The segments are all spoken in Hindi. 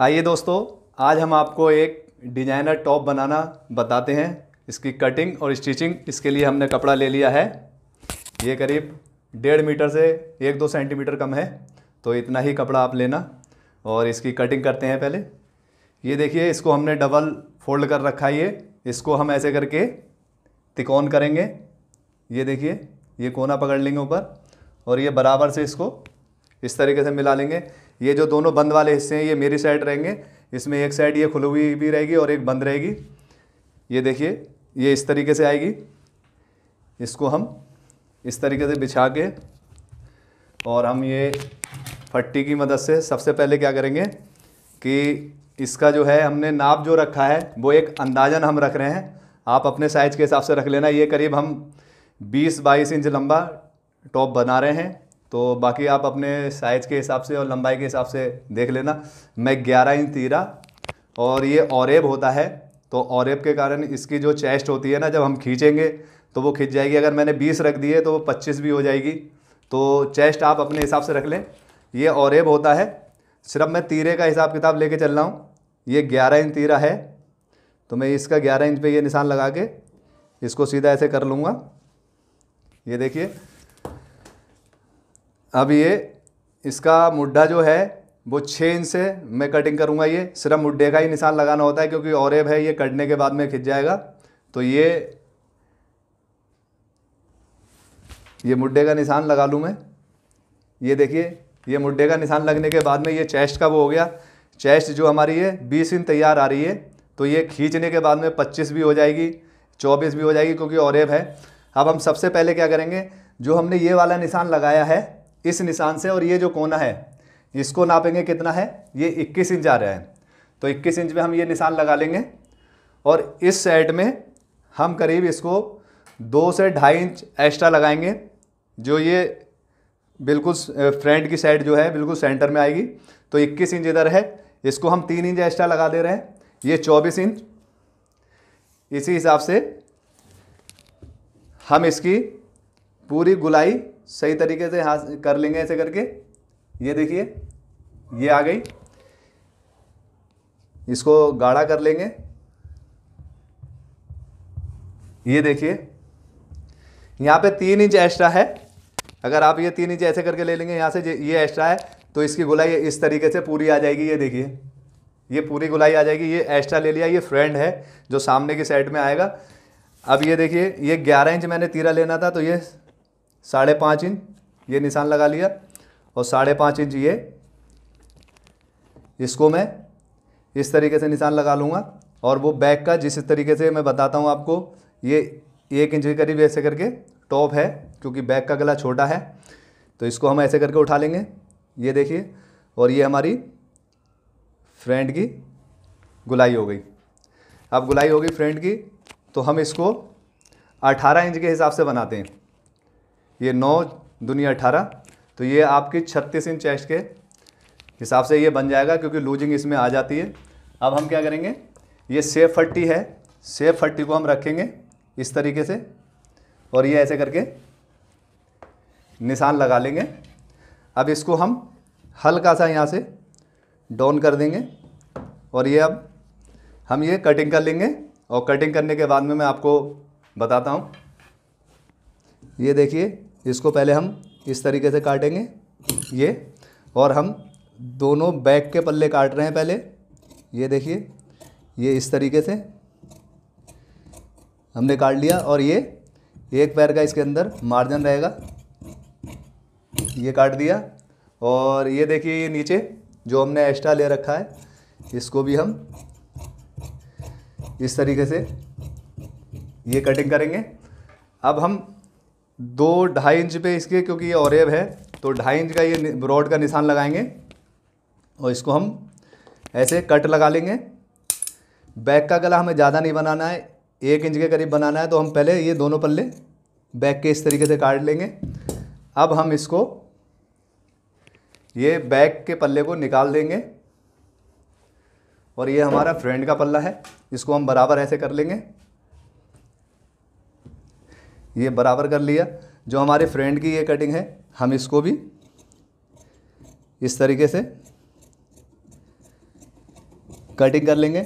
आइए दोस्तों आज हम आपको एक डिजाइनर टॉप बनाना बताते हैं इसकी कटिंग और स्टिचिंग इसके लिए हमने कपड़ा ले लिया है ये करीब डेढ़ मीटर से एक दो सेंटीमीटर कम है तो इतना ही कपड़ा आप लेना और इसकी कटिंग करते हैं पहले ये देखिए इसको हमने डबल फोल्ड कर रखा है ये इसको हम ऐसे करके तिकोन करेंगे ये देखिए ये कोना पकड़ लेंगे ऊपर और ये बराबर से इसको इस तरीके से मिला लेंगे ये जो दोनों बंद वाले हिस्से हैं ये मेरी साइड रहेंगे इसमें एक साइड ये खुली हुई भी रहेगी और एक बंद रहेगी ये देखिए ये इस तरीके से आएगी इसको हम इस तरीके से बिछा के और हम ये फट्टी की मदद से सबसे पहले क्या करेंगे कि इसका जो है हमने नाप जो रखा है वो एक अंदाजन हम रख रहे हैं आप अपने साइज़ के हिसाब से रख लेना ये करीब हम 20 बाईस इंच लंबा टॉप बना रहे हैं तो बाकी आप अपने साइज़ के हिसाब से और लंबाई के हिसाब से देख लेना मैं ग्यारह इंच तीरा और ये औरब होता है तो औरब के कारण इसकी जो चेस्ट होती है ना जब हम खींचेंगे तो वो खींच जाएगी अगर मैंने बीस रख दिए तो वो पच्चीस भी हो जाएगी तो चेस्ट आप अपने हिसाब से रख लें ये औरब होता है सिर्फ मैं तीरे का हिसाब किताब लेके चल रहा हूँ ये ग्यारह इंच तीरा है तो मैं इसका ग्यारह इंच पर ये निशान लगा के इसको सीधा ऐसे कर लूँगा ये देखिए अब ये इसका मुड्ढा जो है वो छः इंच से मैं कटिंग करूँगा ये सिर्फ मुड्ढे का ही निशान लगाना होता है क्योंकि औरब है ये कटने के बाद में खिंच जाएगा तो ये ये मुड्ढे का निशान लगा लूँ मैं ये देखिए ये मुड्ढे का निशान लगने के बाद में ये चेस्ट का वो हो गया चेस्ट जो हमारी है बीस इंच तैयार आ रही है तो ये खींचने के बाद में पच्चीस भी हो जाएगी चौबीस भी हो जाएगी क्योंकि औरब है अब हम सबसे पहले क्या करेंगे जो हमने ये वाला निशान लगाया है इस निशान से और ये जो कोना है इसको नापेंगे कितना है ये 21 इंच आ रहा है तो 21 इंच में हम ये निशान लगा लेंगे और इस साइड में हम करीब इसको दो से ढाई इंच एक्स्ट्रा लगाएंगे जो ये बिल्कुल फ्रंट की साइड जो है बिल्कुल सेंटर में आएगी तो 21 इंच इधर है इसको हम तीन इंच एक्स्ट्रा लगा दे रहे हैं ये चौबीस इंच इसी हिसाब से हम इसकी पूरी गुलाई सही तरीके से हाथ कर लेंगे ऐसे करके ये देखिए ये आ गई इसको गाढ़ा कर लेंगे ये देखिए यहाँ पे तीन इंच एक्स्ट्रा है अगर आप ये तीन इंच ऐसे करके ले लेंगे यहाँ से ये एक्स्ट्रा है तो इसकी गुलाई इस तरीके से पूरी आ जाएगी ये देखिए ये पूरी गुलाई आ जाएगी ये एक्स्ट्रा ले लिया ये फ्रेंड है जो सामने की साइड में आएगा अब ये देखिए ये ग्यारह इंच मैंने तीरा लेना था तो ये साढ़े पाँच इंच ये निशान लगा लिया और साढ़े पाँच इंच ये इसको मैं इस तरीके से निशान लगा लूँगा और वो बैक का जिस तरीके से मैं बताता हूँ आपको ये एक इंच के करीब ऐसे करके टॉप है क्योंकि बैक का गला छोटा है तो इसको हम ऐसे करके उठा लेंगे ये देखिए और ये हमारी फ्रेंड की गुलाई हो गई अब गुलाई हो गई की तो हम इसको 18 इंच के हिसाब से बनाते हैं ये नौ दुनिया अठारह तो ये आपकी छत्तीस इंच चेस्ट के हिसाब से ये बन जाएगा क्योंकि लूजिंग इसमें आ जाती है अब हम क्या करेंगे ये सेफ फट्टी है सेफ फट्टी को हम रखेंगे इस तरीके से और ये ऐसे करके निशान लगा लेंगे अब इसको हम हल्का सा यहाँ से डाउन कर देंगे और ये अब हम ये कटिंग कर लेंगे और कटिंग करने के बाद में मैं आपको बताता हूँ ये देखिए इसको पहले हम इस तरीके से काटेंगे ये और हम दोनों बैक के पल्ले काट रहे हैं पहले ये देखिए ये इस तरीके से हमने काट लिया और ये एक पैर का इसके अंदर मार्जिन रहेगा ये काट दिया और ये देखिए ये नीचे जो हमने एक्स्ट्रा ले रखा है इसको भी हम इस तरीके से ये कटिंग करेंगे अब हम दो ढाई इंच पे इसके क्योंकि ये औरब है तो ढाई इंच का ये ब्रॉड का निशान लगाएंगे और इसको हम ऐसे कट लगा लेंगे बैक का गला हमें ज़्यादा नहीं बनाना है एक इंच के करीब बनाना है तो हम पहले ये दोनों पल्ले बैक के इस तरीके से काट लेंगे अब हम इसको ये बैक के पल्ले को निकाल देंगे और ये हमारा फ्रेंड का पल्ला है इसको हम बराबर ऐसे कर लेंगे ये बराबर कर लिया जो हमारे फ्रेंड की ये कटिंग है हम इसको भी इस तरीके से कटिंग कर लेंगे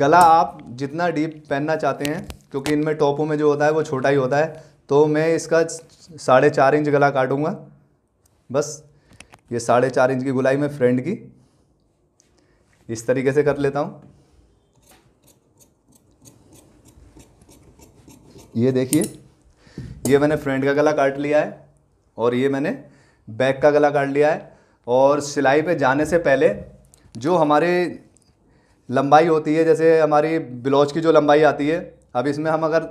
गला आप जितना डीप पहनना चाहते हैं क्योंकि इनमें टॉपों में जो होता है वो छोटा ही होता है तो मैं इसका साढ़े चार इंच गला काटूंगा बस ये साढ़े चार इंच की गुलाई में फ्रेंड की इस तरीके से कर लेता हूँ ये देखिए ये मैंने फ्रंट का गला काट लिया है और ये मैंने बैक का गला काट लिया है और सिलाई पे जाने से पहले जो हमारे लंबाई होती है जैसे हमारी ब्लाउज की जो लंबाई आती है अब इसमें हम अगर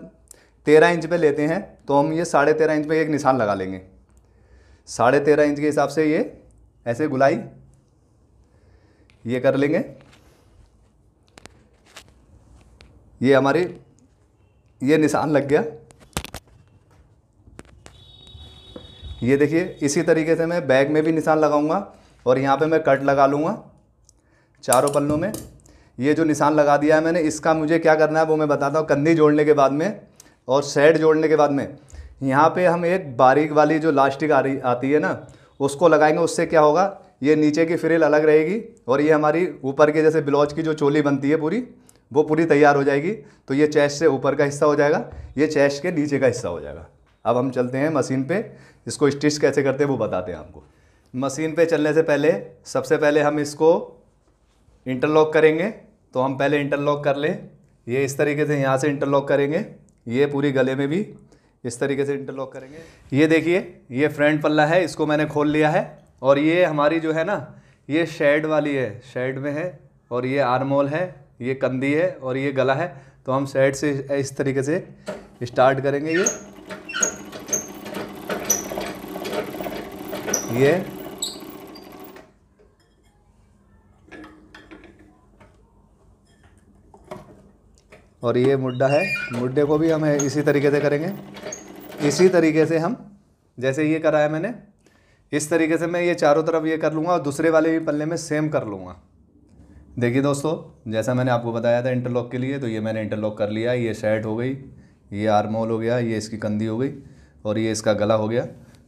तेरह इंच पे लेते हैं तो हम ये साढ़े तेरह इंच पे एक निशान लगा लेंगे साढ़े तेरह इंच के हिसाब से ये ऐसे गुलाई ये कर लेंगे ये हमारी ये निशान लग गया ये देखिए इसी तरीके से मैं बैग में भी निशान लगाऊंगा और यहाँ पे मैं कट लगा लूँगा चारों पल्लों में ये जो निशान लगा दिया है मैंने इसका मुझे क्या करना है वो मैं बताता हूँ कंधी जोड़ने के बाद में और सेड जोड़ने के बाद में यहाँ पे हम एक बारीक वाली जो लास्टिक आ रही आती है ना उसको लगाएंगे उससे क्या होगा ये नीचे की फ्रिल अलग रहेगी और ये हमारी ऊपर के जैसे ब्लाउज की जो चोली बनती है पूरी वो पूरी तैयार हो जाएगी तो ये चेस्ट से ऊपर का हिस्सा हो जाएगा ये चेस्ट के नीचे का हिस्सा हो जाएगा अब हम चलते हैं मशीन पे इसको स्टिच कैसे करते हैं वो बताते हैं आपको मशीन पे चलने से पहले सबसे पहले हम इसको इंटरलॉक करेंगे तो हम पहले इंटरलॉक कर लें ये इस तरीके से यहाँ से इंटरलॉक करेंगे ये पूरी गले में भी इस तरीके से इंटरलॉक करेंगे ये देखिए ये फ्रंट पल्ला है इसको मैंने खोल लिया है और ये हमारी जो है ना ये शेड वाली है शेड में है और ये आरमोल है ये कंधी है और ये गला है तो हम शेड से इस तरीके से स्टार्ट करेंगे ये ये और ये मुड्डा है मुड्डे को भी हम इसी तरीके से करेंगे इसी तरीके से हम जैसे ये कराया मैंने इस तरीके से मैं ये चारों तरफ ये कर लूँगा और दूसरे वाले भी पल्ले में सेम कर लूँगा देखिए दोस्तों जैसा मैंने आपको बताया था इंटरलॉक के लिए तो ये मैंने इंटरलॉक कर लिया ये शर्ट हो गई ये आर्मोल हो गया ये इसकी कंधी हो गई और ये इसका गला हो गया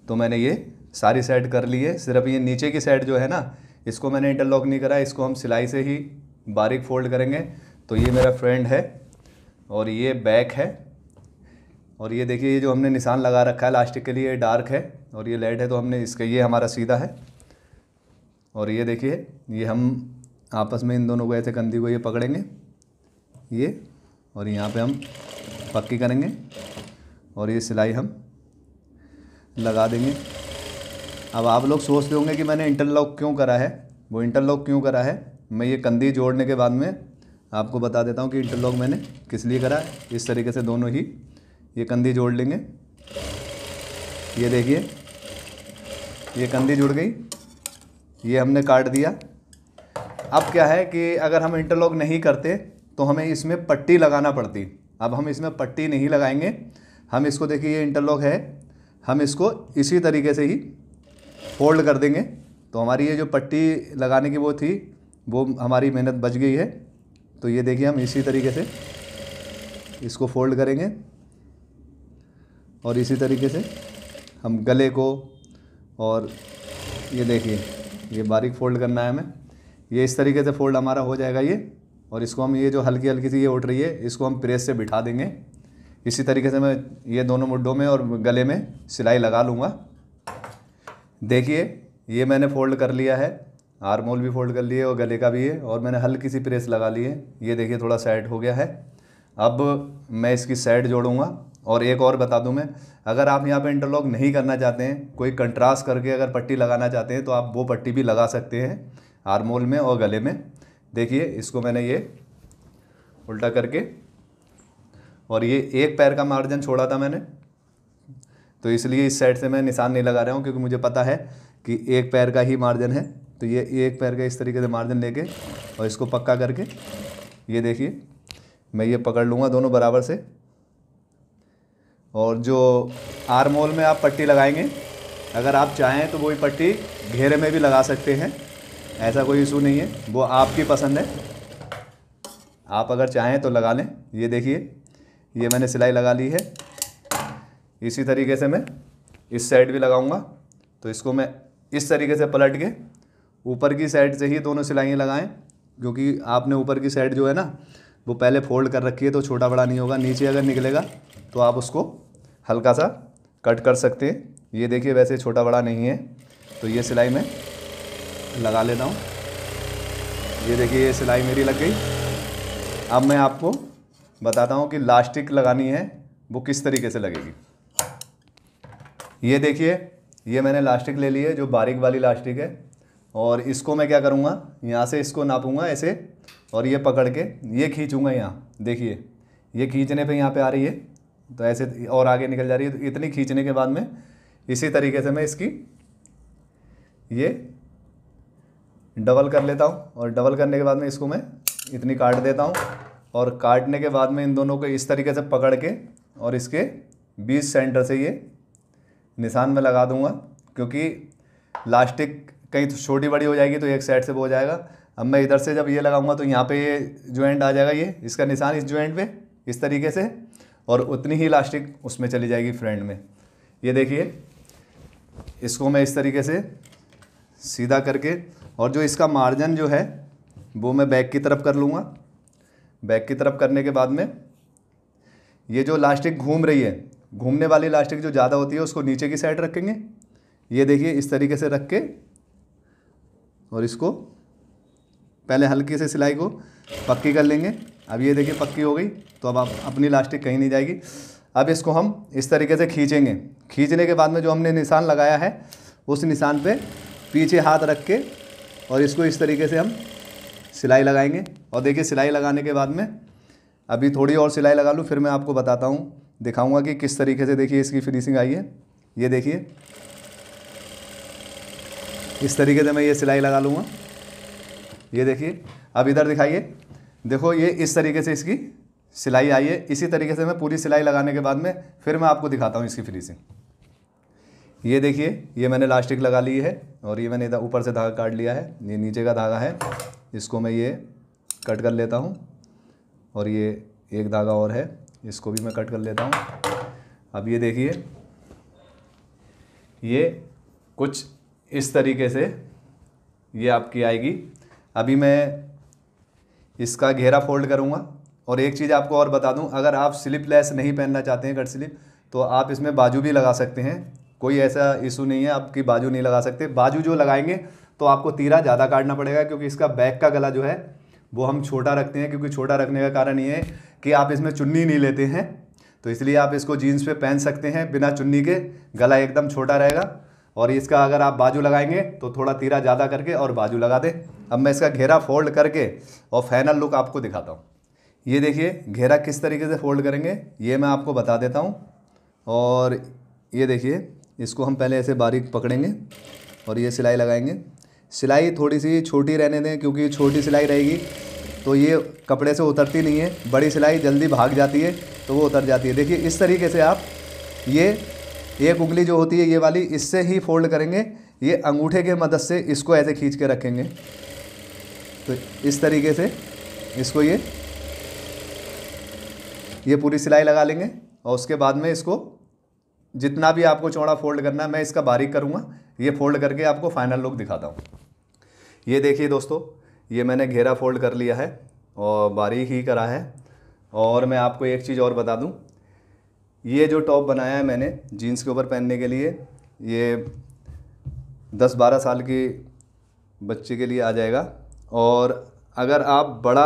तो मैंने ये सारी सेट कर ली है सिर्फ ये नीचे की सेट जो है ना इसको मैंने इंटरलॉक नहीं करा इसको हम सिलाई से ही बारीक फोल्ड करेंगे तो ये मेरा फ्रेंड है और ये बैक है और ये देखिए ये जो हमने निशान लगा रखा है लास्टिक के लिए ये डार्क है और ये लाइट है तो हमने इसका ये हमारा सीधा है और ये देखिए ये हम आपस में इन दोनों को ऐसे कंधी को ये पकड़ेंगे ये और यहाँ पे हम पक्की करेंगे और ये सिलाई हम लगा देंगे अब आप लोग सोचते होंगे कि मैंने इंटरलॉक क्यों करा है वो इंटरलॉक क्यों करा है मैं ये कंधी जोड़ने के बाद में आपको बता देता हूँ कि इंटरलॉक मैंने किस लिए करा इस तरीके से दोनों ही ये कंधी जोड़ लेंगे ये देखिए ये कंधी जुड़ गई ये हमने काट दिया अब क्या है कि अगर हम इंटरलॉक नहीं करते तो हमें इसमें पट्टी लगाना पड़ती अब हम इसमें पट्टी नहीं लगाएंगे हम इसको देखिए ये इंटरलॉक है हम इसको इसी तरीके से ही फोल्ड कर देंगे तो हमारी ये जो पट्टी लगाने की वो थी वो हमारी मेहनत बच गई है तो ये देखिए हम इसी तरीके से इसको फोल्ड करेंगे और इसी तरीके से हम गले को और ये देखिए ये बारीक फोल्ड करना है हमें ये इस तरीके से फोल्ड हमारा हो जाएगा ये और इसको हम ये जो हल्की हल्की सी ये उठ रही है इसको हम प्रेस से बिठा देंगे इसी तरीके से मैं ये दोनों मुड्ढों में और गले में सिलाई लगा लूँगा देखिए ये मैंने फोल्ड कर लिया है आरमोल भी फोल्ड कर लिए और गले का भी है और मैंने हल्की सी प्रेस लगा ली है ये देखिए थोड़ा सेट हो गया है अब मैं इसकी सेट जोड़ूंगा और एक और बता दूं मैं अगर आप यहाँ पे इंटरलॉक नहीं करना चाहते हैं कोई कंट्रास्ट करके अगर पट्टी लगाना चाहते हैं तो आप वो पट्टी भी लगा सकते हैं आरमोल में और गले में देखिए इसको मैंने ये उल्टा करके और ये एक पैर का मार्जिन छोड़ा था मैंने तो इसलिए इस साइड से मैं निशान नहीं लगा रहा हूँ क्योंकि मुझे पता है कि एक पैर का ही मार्जिन है तो ये एक पैर का इस तरीके से मार्जिन लेके और इसको पक्का करके ये देखिए मैं ये पकड़ लूँगा दोनों बराबर से और जो आर्म होल में आप पट्टी लगाएंगे अगर आप चाहें तो वही पट्टी घेरे में भी लगा सकते हैं ऐसा कोई इशू नहीं है वो आपकी पसंद है आप अगर चाहें तो लगा लें ये देखिए ये मैंने सिलाई लगा ली है इसी तरीके से मैं इस साइड भी लगाऊंगा तो इसको मैं इस तरीके से पलट के ऊपर की साइड से ही दोनों सिलाइयाँ लगाएं क्योंकि आपने ऊपर की साइड जो है ना वो पहले फोल्ड कर रखी है तो छोटा बड़ा नहीं होगा नीचे अगर निकलेगा तो आप उसको हल्का सा कट कर सकते हैं ये देखिए वैसे छोटा बड़ा नहीं है तो ये सिलाई मैं लगा लेता हूँ ये देखिए ये सिलाई मेरी लग गई अब मैं आपको बताता हूँ कि लास्टिक लगानी है वो किस तरीके से लगेगी ये देखिए ये मैंने लास्टिक ले ली है जो बारीक वाली लास्टिक है और इसको मैं क्या करूँगा यहाँ से इसको नापूंगा ऐसे और ये पकड़ के ये खींचूँगा यहाँ देखिए ये खींचने पे यहाँ पे आ रही है तो ऐसे और आगे निकल जा रही है तो इतनी खींचने के बाद में इसी तरीके से मैं इसकी ये डबल कर लेता हूँ और डबल करने के बाद में इसको मैं इतनी काट देता हूँ और काटने के बाद में इन दोनों को इस तरीके से पकड़ के और इसके बीस सेंटर से ये निशान में लगा दूंगा क्योंकि लास्टिक कहीं तो छोटी बड़ी हो जाएगी तो एक साइड से वो हो जाएगा अब मैं इधर से जब ये लगाऊंगा तो यहाँ पे ये ज्वाइंट आ जाएगा ये इसका निशान इस ज्वाइंट पे इस तरीके से और उतनी ही लास्टिक उसमें चली जाएगी फ्रंट में ये देखिए इसको मैं इस तरीके से सीधा करके और जो इसका मार्जिन जो है वो मैं बैक की तरफ कर लूँगा बैक की तरफ करने के बाद में ये जो लास्टिक घूम रही है घूमने वाली इलास्टिक जो ज़्यादा होती है उसको नीचे की साइड रखेंगे ये देखिए इस तरीके से रख के और इसको पहले हल्की से सिलाई को पक्की कर लेंगे अब ये देखिए पक्की हो गई तो अब आप अपनी इलास्टिक कहीं नहीं जाएगी अब इसको हम इस तरीके से खींचेंगे खींचने के बाद में जो हमने निशान लगाया है उस निशान पर पीछे हाथ रख के और इसको इस तरीके से हम सिलाई लगाएंगे और देखिए सिलाई लगाने के बाद में अभी थोड़ी और सिलाई लगा लूँ फिर मैं आपको बताता हूँ दिखाऊंगा कि किस तरीके से देखिए इसकी फिनिशिंग आई है ये देखिए इस तरीके से मैं ये सिलाई लगा लूँगा ये देखिए अब इधर दिखाइए देखो ये इस तरीके से इसकी सिलाई आई है इसी तरीके से मैं पूरी सिलाई लगाने के बाद में फिर मैं आपको दिखाता हूँ इसकी फिनिशिंग ये देखिए ये मैंने लास्टिक लगा ली है और ये मैंने इधर ऊपर से धागा काट लिया है ये नीचे का धागा है इसको मैं ये कट कर लेता हूँ और ये एक धागा और है इसको भी मैं कट कर लेता हूँ अब ये देखिए ये कुछ इस तरीके से ये आपकी आएगी अभी मैं इसका घेरा फोल्ड करूँगा और एक चीज़ आपको और बता दूँ अगर आप स्लिप लेस नहीं पहनना चाहते हैं कट स्लिप तो आप इसमें बाजू भी लगा सकते हैं कोई ऐसा इशू नहीं है आपकी बाजू नहीं लगा सकते बाजू जो लगाएंगे तो आपको तीरा ज़्यादा काटना पड़ेगा क्योंकि इसका बैक का गला जो है वो हम छोटा रखते हैं क्योंकि छोटा रखने का कारण ये है कि आप इसमें चुन्नी नहीं लेते हैं तो इसलिए आप इसको जीन्स पे पहन सकते हैं बिना चुन्नी के गला एकदम छोटा रहेगा और इसका अगर आप बाजू लगाएंगे तो थोड़ा तीरा ज़्यादा करके और बाजू लगा दें अब मैं इसका घेरा फोल्ड करके और फाइनल लुक आपको दिखाता हूँ ये देखिए घेरा किस तरीके से फोल्ड करेंगे ये मैं आपको बता देता हूँ और ये देखिए इसको हम पहले ऐसे बारीक पकड़ेंगे और ये सिलाई लगाएंगे सिलाई थोड़ी सी छोटी रहने दें क्योंकि छोटी सिलाई रहेगी तो ये कपड़े से उतरती नहीं है बड़ी सिलाई जल्दी भाग जाती है तो वो उतर जाती है देखिए इस तरीके से आप ये एक उंगली जो होती है ये वाली इससे ही फोल्ड करेंगे ये अंगूठे के मदद से इसको ऐसे खींच के रखेंगे तो इस तरीके से इसको ये ये पूरी सिलाई लगा लेंगे और उसके बाद में इसको जितना भी आपको चौड़ा फोल्ड करना है मैं इसका बारीक करूँगा ये फोल्ड करके आपको फाइनल लुक दिखाता हूँ ये देखिए दोस्तों ये मैंने घेरा फोल्ड कर लिया है और बारीक ही करा है और मैं आपको एक चीज़ और बता दूं ये जो टॉप बनाया है मैंने जीन्स के ऊपर पहनने के लिए ये दस बारह साल की बच्चे के लिए आ जाएगा और अगर आप बड़ा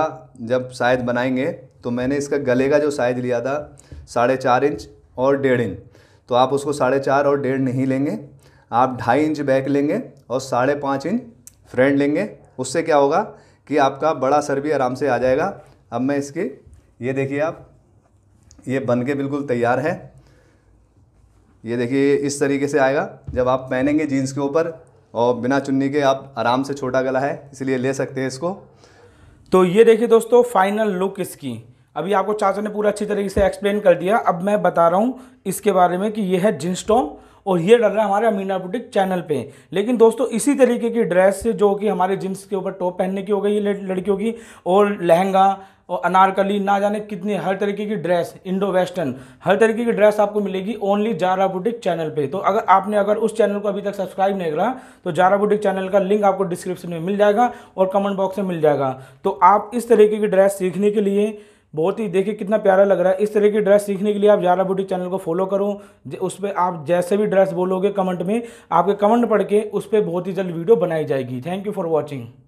जब साइज बनाएंगे तो मैंने इसका गले का जो साइज लिया था साढ़े चार इंच और डेढ़ इंच तो आप उसको साढ़े चार और डेढ़ नहीं लेंगे आप ढाई इंच बैक लेंगे और साढ़े पाँच इंच फ्रंट लेंगे उससे क्या होगा कि आपका बड़ा सर भी आराम से आ जाएगा अब मैं इसकी ये देखिए आप ये बन के बिल्कुल तैयार है ये देखिए इस तरीके से आएगा जब आप पहनेंगे जीन्स के ऊपर और बिना चुन्नी के आप आराम से छोटा गला है इसलिए ले सकते हैं इसको तो ये देखिए दोस्तों फाइनल लुक इसकी अभी आपको चाचा ने पूरा अच्छी तरीके से एक्सप्लेन कर दिया अब मैं बता रहा हूँ इसके बारे में कि यह है जींस टॉप और ये डल रहा है हमारे अमीना बुटीक चैनल पे लेकिन दोस्तों इसी तरीके की ड्रेस जो कि हमारे जींस के ऊपर टॉप पहनने की हो गई लड़कियों की और लहंगा और अनारकली ना जाने कितनी हर तरीके की ड्रेस इंडो वेस्टर्न हर तरीके की ड्रेस आपको मिलेगी ओनली जारा बुटीक चैनल पे तो अगर आपने अगर उस चैनल को अभी तक सब्सक्राइब नहीं करा तो जारा बुटीक चैनल का लिंक आपको डिस्क्रिप्शन में मिल जाएगा और कमेंट बॉक्स में मिल जाएगा तो आप इस तरीके की ड्रेस सीखने के लिए बहुत ही देखिए कितना प्यारा लग रहा है इस तरह की ड्रेस सीखने के लिए आप जारा बूटी चैनल को फॉलो करो उस पर आप जैसे भी ड्रेस बोलोगे कमेंट में आपके कमेंट पढ़ के उस पर बहुत ही जल्द वीडियो बनाई जाएगी थैंक यू फॉर वॉचिंग